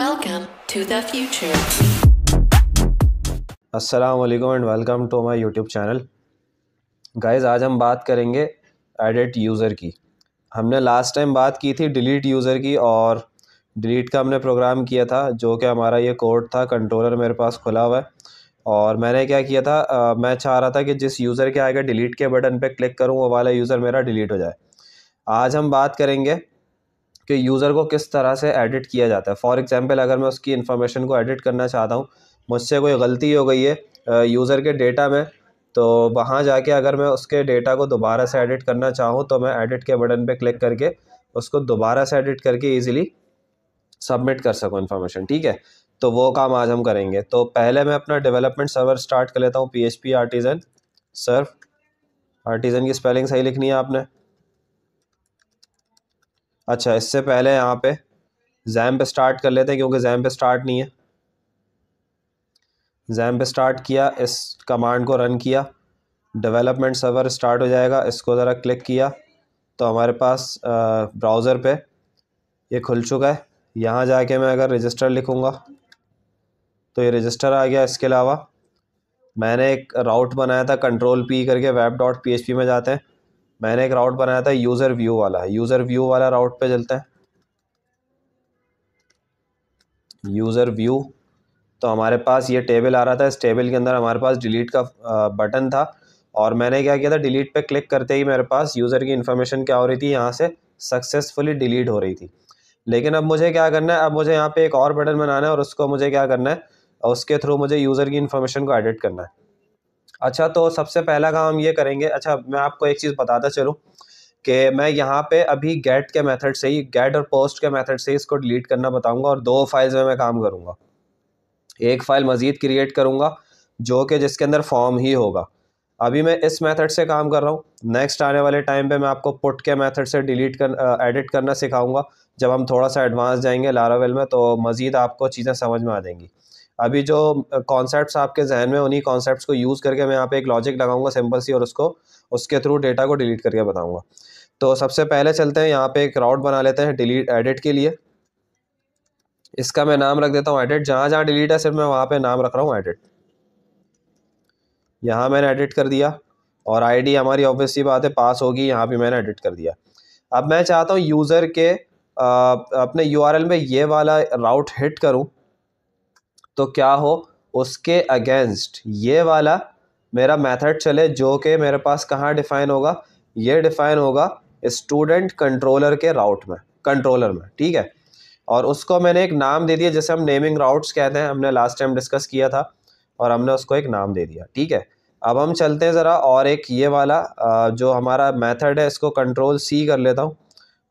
Welcome to the future. असलम and welcome to my YouTube channel guys आज हम बात करेंगे एडिट यूज़र की हमने लास्ट टाइम बात की थी डिलीट यूज़र की और डिलीट का हमने प्रोग्राम किया था जो कि हमारा ये कोड था कंट्रोलर मेरे पास खुला हुआ है और मैंने क्या किया था आ, मैं चाह रहा था कि जिस यूज़र के आएगा डिलीट के बटन पे क्लिक करूँ वो वाला यूज़र मेरा डिलीट हो जाए आज हम बात करेंगे कि यूज़र को किस तरह से एडिट किया जाता है फॉर एग्ज़ाम्पल अगर मैं उसकी इन्फॉर्मेशन को एडिट करना चाहता हूँ मुझसे कोई गलती हो गई है यूज़र के डेटा में तो वहाँ जाके अगर मैं उसके डेटा को दोबारा से एडिट करना चाहूँ तो मैं एडिट के बटन पे क्लिक करके उसको दोबारा से एडिट करके ईजिली सबमिट कर सकूँ इन्फॉर्मेशन ठीक है तो वो काम आज हम करेंगे तो पहले मैं अपना डेवलपमेंट सर्वर स्टार्ट कर लेता हूँ P H P artisan serve artisan की स्पेलिंग सही लिखनी है आपने अच्छा इससे पहले यहाँ पे जैम पे स्टार्ट कर लेते हैं क्योंकि जैम पे स्टार्ट नहीं है जैम पे स्टार्ट किया इस कमांड को रन किया डेवलपमेंट सर्वर स्टार्ट हो जाएगा इसको ज़रा क्लिक किया तो हमारे पास ब्राउज़र पे ये खुल चुका है यहाँ जाके मैं अगर रजिस्टर लिखूँगा तो ये रजिस्टर आ गया इसके अलावा मैंने एक राउट बनाया था कंट्रोल पी करके web dot P H P में जाते हैं मैंने एक राउट बनाया था यूज़र व्यू वाला यूज़र व्यू वाला राउट पे चलते हैं यूज़र व्यू तो हमारे पास ये टेबल आ रहा था इस टेबल के अंदर हमारे पास डिलीट का बटन था और मैंने क्या किया था डिलीट पे क्लिक करते ही मेरे पास यूज़र की इन्फॉर्मेशन क्या हो रही थी यहाँ से सक्सेसफुली डिलीट हो रही थी लेकिन अब मुझे क्या करना है अब मुझे यहाँ पे एक और बटन बनाना है और उसको मुझे क्या करना है उसके थ्रू मुझे यूज़र की इन्फॉर्मेशन को एडिट करना है अच्छा तो सबसे पहला काम हम ये करेंगे अच्छा मैं आपको एक चीज़ बताता चलूँ कि मैं यहाँ पे अभी गेट के मेथड से ही गेट और पोस्ट के मेथड से इसको डिलीट करना बताऊँगा और दो फाइल्स में मैं काम करूँगा एक फ़ाइल मज़ीद क्रिएट करूँगा जो कि जिसके अंदर फॉर्म ही होगा अभी मैं इस मेथड से काम कर रहा हूँ नेक्स्ट आने वाले टाइम पे मैं आपको पुट के मेथड से डिलीट कर एडिट करना सिखाऊंगा जब हम थोड़ा सा एडवांस जाएंगे लारावेल में तो मज़ीद आपको चीज़ें समझ में आ जाएंगी अभी जो कॉन्सेप्ट्स आपके जहन में उन्हीं कॉन्सेप्ट्स को यूज़ करके मैं यहाँ पे एक लॉजिक लगाऊंगा सिंपल सी और उसको उसके थ्रू डेटा को डिलीट करके बताऊंगा तो सबसे पहले चलते हैं यहाँ पे एक राउट बना लेते हैं डिलीट एडिट के लिए इसका मैं नाम रख देता हूँ एडिट जहाँ जहाँ डिलीट है सिर्फ मैं वहाँ पर नाम रख रहा हूँ एडिट यहाँ मैंने एडिट कर दिया और आईडी हमारी ऑफिस की बात है पास होगी यहाँ भी मैंने एडिट कर दिया अब मैं चाहता हूँ यूज़र के आ, अपने यूआरएल में ये वाला राउट हिट करूँ तो क्या हो उसके अगेंस्ट ये वाला मेरा मेथड चले जो कि मेरे पास कहाँ डिफ़ाइन होगा ये डिफ़ाइन होगा स्टूडेंट कंट्रोलर के राउट में कंट्रोलर में ठीक है और उसको मैंने एक नाम दे दिया जैसे हम नेमिंग राउट्स कहते हैं हमने लास्ट टाइम डिस्कस किया था और हमने उसको एक नाम दे दिया ठीक है अब हम चलते हैं ज़रा और एक ये वाला जो हमारा मेथड है इसको कंट्रोल सी कर लेता हूँ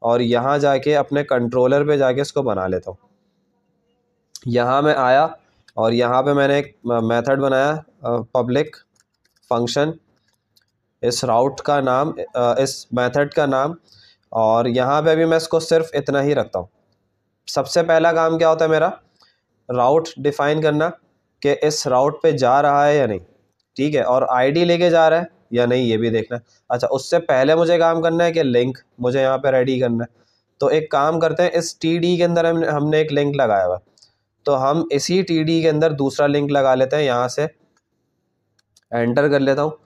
और यहाँ जाके अपने कंट्रोलर पे जाके इसको बना लेता हूँ यहाँ मैं आया और यहाँ पे मैंने एक मेथड बनाया पब्लिक फंक्शन इस राउट का नाम इस मेथड का नाम और यहाँ पे भी मैं इसको सिर्फ इतना ही रखता हूँ सबसे पहला काम क्या होता है मेरा राउट डिफ़ाइन करना कि इस राउट पे जा रहा है या नहीं ठीक है और आईडी लेके जा रहा है या नहीं ये भी देखना है अच्छा उससे पहले मुझे काम करना है कि लिंक मुझे यहाँ पे रेडी करना है तो एक काम करते हैं इस टी डी के अंदर हम हमने एक लिंक लगाया हुआ तो हम इसी टी डी के अंदर दूसरा लिंक लगा लेते हैं यहाँ से एंटर कर लेता हूँ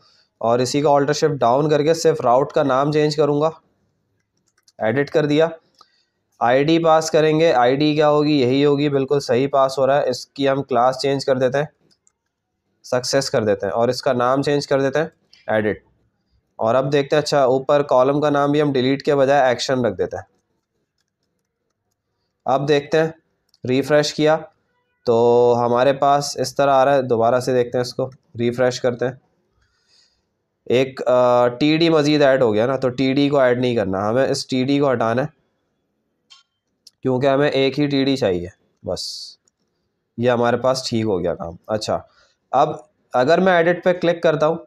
और इसी का ऑल्टरशिप डाउन करके सिर्फ राउट का नाम चेंज करूँगा एडिट कर दिया आईडी पास करेंगे आईडी क्या होगी यही होगी बिल्कुल सही पास हो रहा है इसकी हम क्लास चेंज कर देते हैं सक्सेस कर देते हैं और इसका नाम चेंज कर देते हैं एडिट और अब देखते हैं अच्छा ऊपर कॉलम का नाम भी हम डिलीट के बजाय एक्शन रख देते हैं अब देखते हैं रिफ़्रेश किया तो हमारे पास इस तरह आ रहा है दोबारा से देखते हैं इसको रिफ़्रेश करते हैं एक टी डी मज़ीद ऐड हो गया ना तो टी डी को ऐड नहीं करना हमें इस टी डी को हटाना है क्योंकि हमें एक ही टी डी चाहिए बस ये हमारे पास ठीक हो गया काम अच्छा अब अगर मैं एडिट पे क्लिक करता हूँ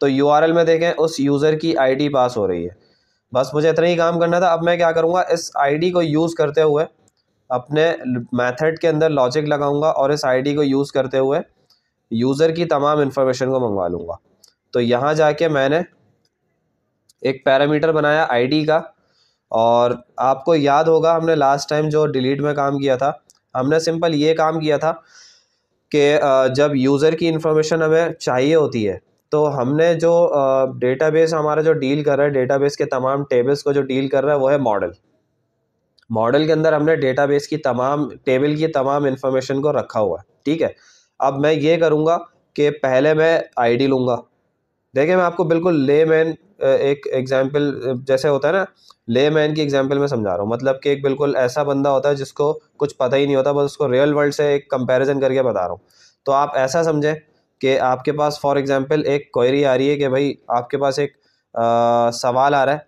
तो यू आर एल में देखें उस यूज़र की आई डी पास हो रही है बस मुझे इतना ही काम करना था अब मैं क्या करूँगा इस आई डी को यूज़ करते हुए अपने मेथड के अंदर लॉजिक लगाऊंगा और इस आईडी को यूज़ करते हुए यूज़र की तमाम इन्फॉर्मेशन को मंगवा लूँगा तो यहाँ जाके मैंने एक पैरामीटर बनाया आईडी का और आपको याद होगा हमने लास्ट टाइम जो डिलीट में काम किया था हमने सिंपल ये काम किया था कि जब यूज़र की इन्फॉर्मेशन हमें चाहिए होती है तो हमने जो डेटाबेस हमारा जो डील कर रहा है डेटाबेस के तमाम टेबल्स को जो डील कर रहा है वो है मॉडल मॉडल के अंदर हमने डेटाबेस की तमाम टेबल की तमाम इन्फॉर्मेशन को रखा हुआ है ठीक है अब मैं ये करूँगा कि पहले मैं आई डी लूँगा देखिए मैं आपको बिल्कुल ले मैन एक एग्जाम्पल जैसे होता है ना ले मैन की एग्जाम्पल में समझा रहा हूँ मतलब कि एक बिल्कुल ऐसा बंदा होता है जिसको कुछ पता ही नहीं होता बस उसको रियल वर्ल्ड से एक कंपैरिजन करके बता रहा हूँ तो आप ऐसा समझें कि आपके पास फॉर एग्ज़ाम्पल एक क्वेरी आ रही है कि भाई आपके पास एक आ, सवाल आ रहा है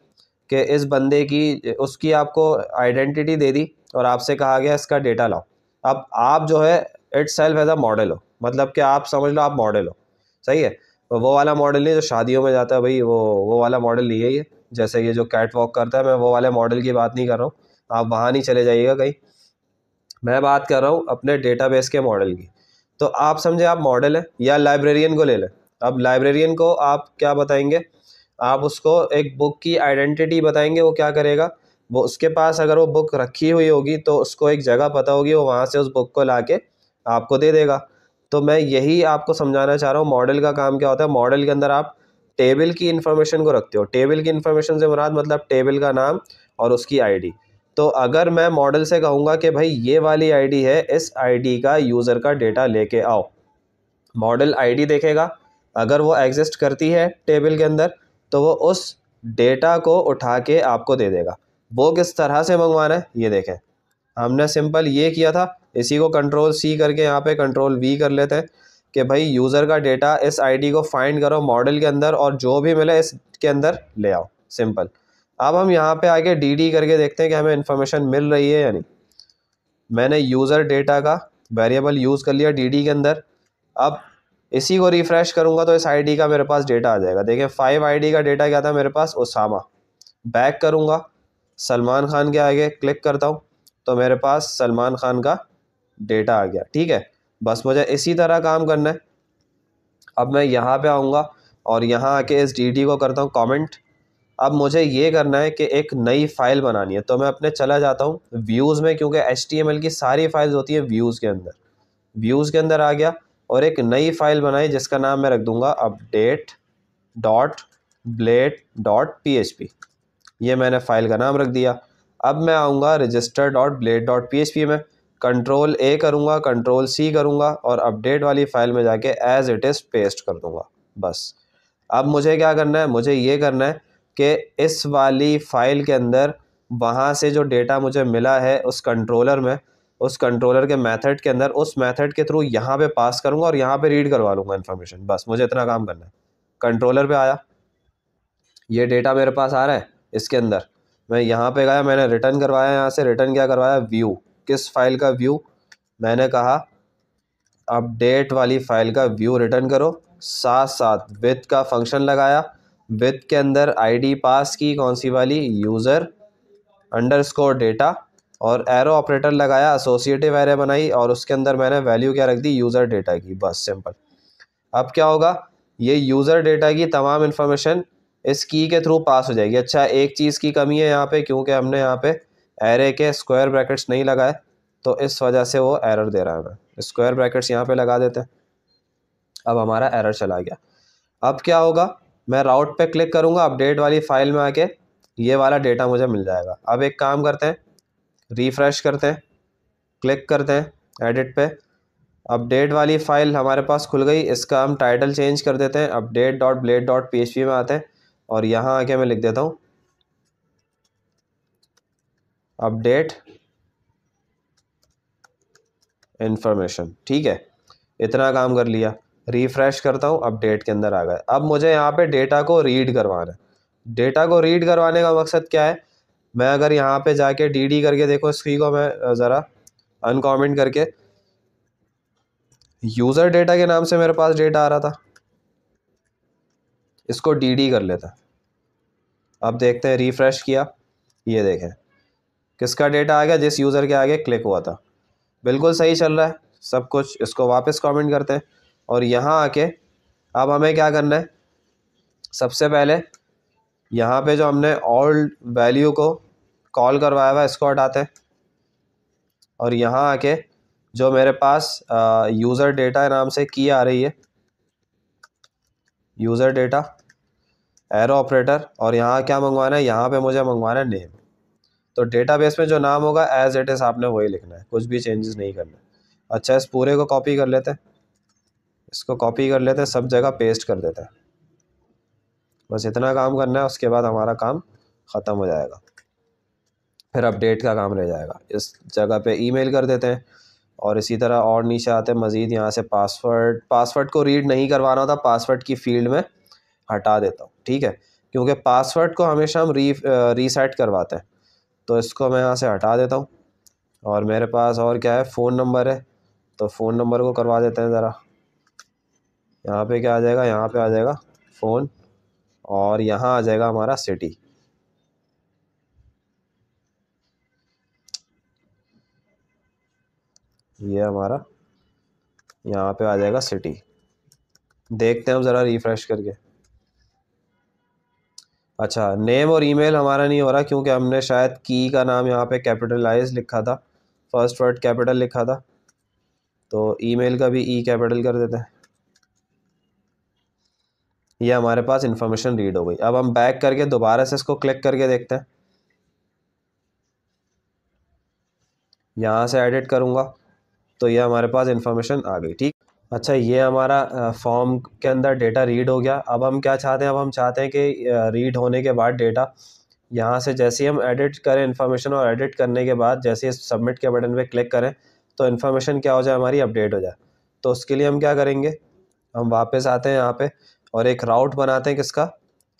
कि इस बंदे की उसकी आपको आइडेंटिटी दे दी और आपसे कहा गया इसका डेटा लाओ अब आप जो है itself as a model हो मतलब कि आप समझ लो आप मॉडल हो सही है तो वो वाला मॉडल नहीं जो शादियों में जाता है भाई वो वो वाला मॉडल नहीं है ये जैसे ये जो कैट वॉक करता है मैं वो वाले मॉडल की बात नहीं कर रहा हूँ आप वहाँ नहीं चले जाइएगा कहीं मैं बात कर रहा हूँ अपने डेटाबेस के मॉडल की तो आप समझे आप मॉडल हैं या लाइब्रेरियन को ले लें अब लाइब्रेरियन को आप क्या बताएंगे आप उसको एक बुक की आइडेंटिटी बताएंगे वो क्या करेगा वो उसके पास अगर वो बुक रखी हुई होगी तो उसको एक जगह पता होगी वो वहाँ से उस बुक को ला के आपको दे देगा तो मैं यही आपको समझाना चाह रहा हूँ मॉडल का काम क्या होता है मॉडल के अंदर आप टेबल की इन्फॉर्मेशन को रखते हो टेबल की इन्फॉर्मेशन से मुराद मतलब टेबल का नाम और उसकी आईडी तो अगर मैं मॉडल से कहूँगा कि भाई ये वाली आईडी है इस आईडी का यूज़र का डेटा लेके आओ मॉडल आईडी देखेगा अगर वो एग्जिस्ट करती है टेबल के अंदर तो वो उस डेटा को उठा के आपको दे देगा वो किस तरह से मंगवाना है ये देखें हमने सिंपल ये किया था इसी को कंट्रोल सी करके यहाँ पे कंट्रोल वी कर लेते हैं कि भाई यूज़र का डेटा इस आईडी को फाइंड करो मॉडल के अंदर और जो भी मिले इसके अंदर ले आओ सिंपल अब हम यहाँ पे आके डीडी करके देखते हैं कि हमें इन्फॉर्मेशन मिल रही है या नहीं मैंने यूज़र डेटा का वेरिएबल यूज़ कर लिया डीडी के अंदर अब इसी को रिफ़्रेश करूँगा तो इस आईडी का मेरे पास डेटा आ जाएगा देखिए फाइव आईडी का डेटा क्या था मेरे पास ओसामा बैक करूंगा सलमान खान के आगे क्लिक करता हूँ तो मेरे पास सलमान खान का डेटा आ गया ठीक है बस मुझे इसी तरह काम करना है अब मैं यहाँ पे आऊँगा और यहाँ आके इस डी को करता हूँ कमेंट अब मुझे ये करना है कि एक नई फ़ाइल बनानी है तो मैं अपने चला जाता हूँ व्यूज़ में क्योंकि एच की सारी फाइल्स होती है व्यूज़ के अंदर व्यूज़ के अंदर आ गया और एक नई फाइल बनाई जिसका नाम मैं रख दूँगा update dot blade dot P H P ये मैंने फ़ाइल का नाम रख दिया अब मैं आऊँगा register dot blade dot P H P में कंट्रोल ए करूँगा कंट्रोल सी करूँगा और अपडेट वाली फ़ाइल में जाके एज़ इट इज़ पेस्ट कर दूँगा बस अब मुझे क्या करना है मुझे ये करना है कि इस वाली फ़ाइल के अंदर वहाँ से जो डेटा मुझे मिला है उस कंट्रोलर में उस कंट्रोलर के मेथड के अंदर उस मेथड के थ्रू यहाँ पे पास करूँगा और यहाँ पे रीड करवा लूँगा इन्फॉर्मेशन बस मुझे इतना काम करना है कंट्रोलर पे आया ये डेटा मेरे पास आ रहा है इसके अंदर मैं यहाँ पे गया मैंने रिटर्न करवाया यहाँ से रिटर्न क्या करवाया व्यू किस फाइल का व्यू मैंने कहा अपडेट वाली फाइल का व्यू रिटर्न करो साथ साथ विथ का फंक्शन लगाया विथ के अंदर आई पास की कौन सी वाली यूज़र अंडर डेटा और एरो ऑपरेटर लगाया एसोसिएटिव एरे बनाई और उसके अंदर मैंने वैल्यू क्या रख दी यूज़र डेटा की बस सिंपल अब क्या होगा ये यूज़र डेटा की तमाम इन्फॉर्मेशन इस की के थ्रू पास हो जाएगी अच्छा एक चीज़ की कमी है यहाँ पे क्योंकि हमने यहाँ पे एरे के स्क्वायर ब्रैकेट्स नहीं लगाए तो इस वजह से वो एरर दे रहा है हमें स्क्वायर ब्रैकेट्स यहाँ पे लगा देते हैं अब हमारा एरर चला गया अब क्या होगा मैं राउट पे क्लिक करूँगा अपडेट वाली फाइल में आके ये वाला डेटा मुझे मिल जाएगा अब एक काम करते हैं रिफ़्रेश करते हैं क्लिक करते हैं एडिट पे अपडेट वाली फ़ाइल हमारे पास खुल गई इसका हम टाइटल चेंज कर देते हैं update dot blade dot P H P में आते हैं और यहाँ आके मैं लिख देता हूँ अपडेट इन्फॉर्मेशन ठीक है इतना काम कर लिया रिफ़्रेश करता हूँ अपडेट के अंदर आ गए अब मुझे यहाँ पे डेटा को रीड करवाना है डेटा को रीड करवाने का मकसद क्या है मैं अगर यहाँ पे जाके डी डी करके देखो इसकी को मैं ज़रा अनकॉमेंट करके यूज़र डेटा के नाम से मेरे पास डेटा आ रहा था इसको डी डी कर लेता अब देखते हैं रिफ़्रेश किया ये देखें किसका डेटा आ गया जिस यूज़र के आगे क्लिक हुआ था बिल्कुल सही चल रहा है सब कुछ इसको वापस कमेंट करते हैं और यहाँ आके अब हमें क्या करना है सबसे पहले यहाँ पे जो हमने ऑल्ड वैल्यू को कॉल करवाया हुआ स्कॉट आते और यहाँ आके जो मेरे पास यूज़र डेटा नाम से की आ रही है यूज़र डेटा एरो ऑपरेटर और यहाँ क्या मंगवाना है यहाँ पे मुझे मंगवाना है नेम तो डेटाबेस में जो नाम होगा एज इट इज़ आपने वही लिखना है कुछ भी चेंजेस नहीं करना अच्छा इस पूरे को कॉपी कर लेते हैं इसको कॉपी कर लेते हैं सब जगह पेस्ट कर देते हैं बस इतना काम करना है उसके बाद हमारा काम ख़त्म हो जाएगा फिर अपडेट का काम रह जाएगा इस जगह पे ईमेल कर देते हैं और इसी तरह और नीचे आते हैं मज़ीद यहाँ से पासवर्ड पासवर्ड को रीड नहीं करवाना होता पासवर्ड की फ़ील्ड में हटा देता हूँ ठीक है क्योंकि पासवर्ड को हमेशा हम री रीसेट करवाते हैं तो इसको मैं यहाँ से हटा देता हूँ और मेरे पास और क्या है फ़ोन नंबर है तो फ़ोन नंबर को करवा देते हैं ज़रा यहाँ पे क्या आ जाएगा यहाँ पे आ जाएगा फ़ोन और यहाँ आ जाएगा हमारा सिटी ये हमारा यहाँ पे आ जाएगा सिटी देखते हैं हम ज़रा रिफ़्रेश करके अच्छा नेम और ईमेल हमारा नहीं हो रहा क्योंकि हमने शायद की का नाम यहाँ पे कैपिटलाइज लिखा था फर्स्ट वर्ड कैपिटल लिखा था तो ईमेल का भी ई e कैपिटल कर देते हैं ये हमारे पास इंफॉर्मेशन रीड हो गई अब हम बैक करके दोबारा से इसको क्लिक करके देखते हैं यहाँ से एडिट करूँगा तो ये हमारे पास इन्फॉर्मेशन आ गई ठीक अच्छा ये हमारा फॉर्म के अंदर डेटा रीड हो गया अब हम क्या चाहते हैं अब हम चाहते हैं कि रीड होने के बाद डेटा यहाँ से जैसे हम एडिट करें इन्फॉर्मेशन और एडिट करने के बाद जैसे सबमिट के बटन पे क्लिक करें तो इन्फॉर्मेशन क्या हो जाए हमारी अपडेट हो जाए तो उसके लिए हम क्या करेंगे हम वापस आते हैं यहाँ पे और एक राउट बनाते हैं किसका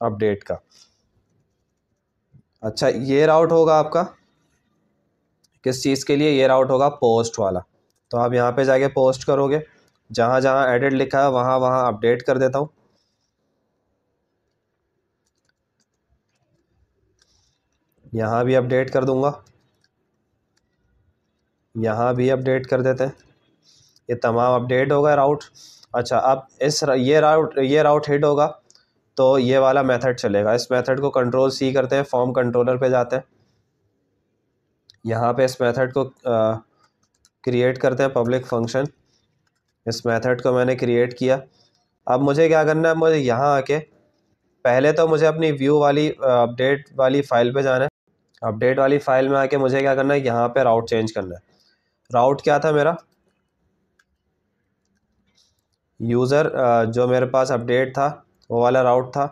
अपडेट का अच्छा ये राउट होगा आपका किस चीज़ के लिए ये राउट होगा पोस्ट वाला तो आप यहाँ पे जाके पोस्ट करोगे जहाँ जहाँ एडिट लिखा है वहाँ वहाँ अपडेट कर देता हूँ यहाँ भी अपडेट कर दूँगा यहाँ भी अपडेट कर देते हैं ये तमाम अपडेट होगा राउट अच्छा अब इस ये राउट ये राउट हिट होगा तो ये वाला मेथड चलेगा इस मेथड को कंट्रोल सी करते हैं फॉर्म कंट्रोलर पे जाते हैं यहाँ पे इस मेथड को आ, क्रिएट करते हैं पब्लिक फंक्शन इस मेथड को मैंने क्रिएट किया अब मुझे क्या करना है मुझे यहाँ आके पहले तो मुझे अपनी व्यू वाली अपडेट वाली फ़ाइल पे जाना है अपडेट वाली फ़ाइल में आके मुझे क्या करना है यहाँ पे राउट चेंज करना है राउट क्या था मेरा यूज़र जो मेरे पास अपडेट था वो वाला राउट था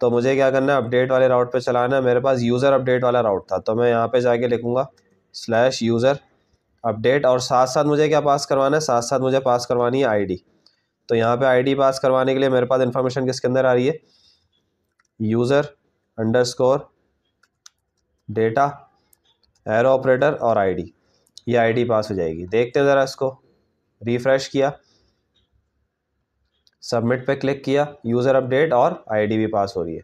तो मुझे क्या करना है अपडेट वाले राउट पे चलाना है मेरे पास यूज़र अपडेट वाला राउट था तो मैं यहाँ पे जाके लिखूँगा स्लैश यूज़र अपडेट और साथ साथ मुझे क्या पास करवाना है साथ साथ मुझे पास करवानी है आईडी तो यहाँ पे आईडी पास करवाने के लिए मेरे पास इन्फॉर्मेशन किसके अंदर आ रही है user underscore data arrow operator और आईडी ये आईडी पास हो जाएगी देखते हैं ज़रा इसको रिफ़्रेश किया सबमिट पे क्लिक किया यूज़र अपडेट और आई भी पास हो रही है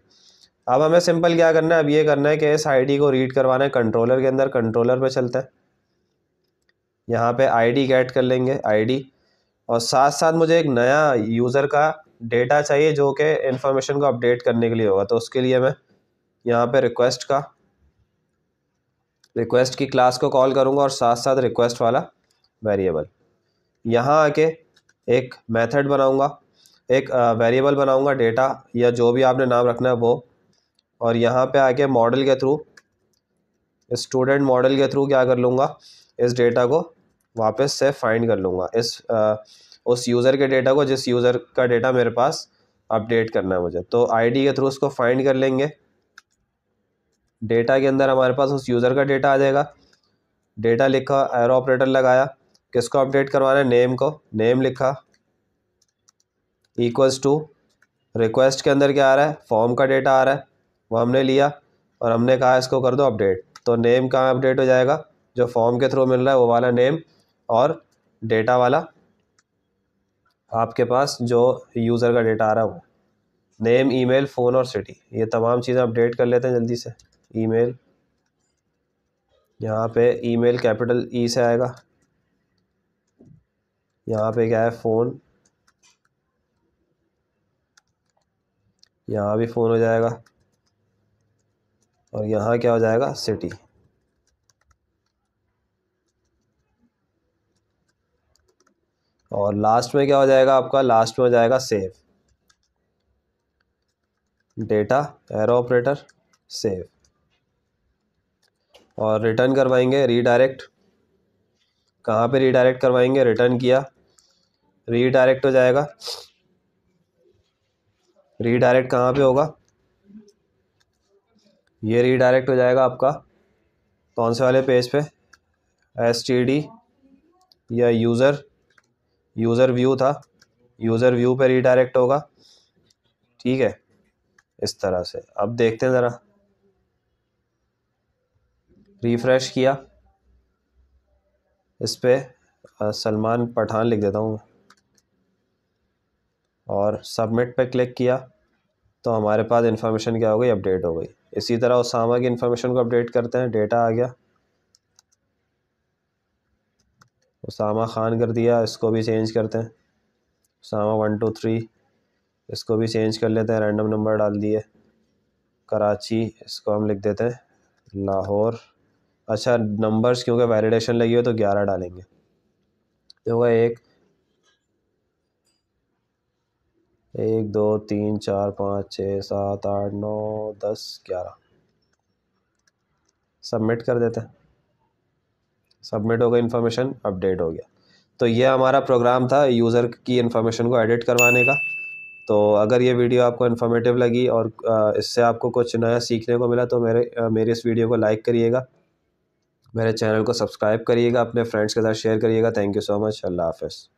अब हमें सिंपल क्या करना है अब ये करना है कि इस आई को रीड करवाना है कंट्रोलर के अंदर कंट्रोलर पर चलता है यहाँ पे आईडी डी कर लेंगे आईडी और साथ साथ मुझे एक नया यूज़र का डेटा चाहिए जो कि इन्फॉर्मेशन को अपडेट करने के लिए होगा तो उसके लिए मैं यहाँ पे रिक्वेस्ट का रिक्वेस्ट की क्लास को कॉल करूँगा और साथ साथ रिक्वेस्ट वाला वेरिएबल यहाँ आके एक मेथड बनाऊँगा एक वेरिएबल बनाऊँगा डेटा या जो भी आपने नाम रखना है वो और यहाँ पे आके मॉडल के थ्रू स्टूडेंट मॉडल के थ्रू क्या कर लूँगा इस डेटा को वापस से फाइंड कर लूँगा इस आ, उस यूज़र के डेटा को जिस यूज़र का डेटा मेरे पास अपडेट करना है मुझे तो आईडी के थ्रू उसको फाइंड कर लेंगे डेटा के अंदर हमारे पास उस यूज़र का डेटा आ जाएगा डेटा लिखा एरो ऑपरेटर लगाया किसको अपडेट करवाना है नेम को नेम लिखा इक्वल्स टू रिक्वेस्ट के अंदर क्या आ रहा है फॉर्म का डेटा आ रहा है वो हमने लिया और हमने कहा इसको कर दो अपडेट तो नेम कहाँ अपडेट हो जाएगा जो फॉर्म के थ्रू मिल रहा है वो वाला नेम और डेटा वाला आपके पास जो यूज़र का डेटा आ रहा है वो नेम ईमेल फ़ोन और सिटी ये तमाम चीज़ें अपडेट कर लेते हैं जल्दी से ईमेल यहाँ पे ईमेल कैपिटल ई से आएगा यहाँ पे क्या है फ़ोन यहाँ भी फ़ोन हो जाएगा और यहाँ क्या हो जाएगा सिटी और लास्ट में क्या हो जाएगा आपका लास्ट में हो जाएगा save data arrow operator save और रिटर्न करवाएंगे रीडायरेक्ट कहाँ पे रीडायरेक्ट करवाएंगे रिटर्न किया रीडायरेक्ट हो जाएगा रीडायरेक्ट कहाँ पे होगा ये रीडायरेक्ट हो जाएगा आपका कौन से वाले पेज पे एस टी डी या यूज़र यूज़र व्यू था यूज़र व्यू पे रिडायरेक्ट होगा ठीक है इस तरह से अब देखते हैं ज़रा रिफ़्रेश किया इस पर सलमान पठान लिख देता हूँ और सबमिट पे क्लिक किया तो हमारे पास इन्फॉर्मेशन क्या हो गई अपडेट हो गई इसी तरह उसामा की इन्फॉर्मेशन को अपडेट करते हैं डेटा आ गया उसामा ख़ान कर दिया इसको भी चेंज करते हैं उसामा वन टू थ्री इसको भी चेंज कर लेते हैं रैंडम नंबर डाल दिए कराची इसको हम लिख देते हैं लाहौर अच्छा नंबर्स क्योंकि वैलिडेशन लगी हुई तो ग्यारह डालेंगे तो वह एक एक दो तीन चार पाँच छः सात आठ नौ दस ग्यारह सबमिट कर देते हैं सबमिट हो गया इन्फॉर्मेशन अपडेट हो गया तो ये हमारा प्रोग्राम था यूज़र की इन्फॉर्मेशन को एडिट करवाने का तो अगर ये वीडियो आपको इन्फॉर्मेटिव लगी और इससे आपको कुछ नया सीखने को मिला तो मेरे मेरे इस वीडियो को लाइक करिएगा मेरे चैनल को सब्सक्राइब करिएगा अपने फ्रेंड्स के साथ शेयर करिएगा थैंक यू सो मच अल्लाह हाफ़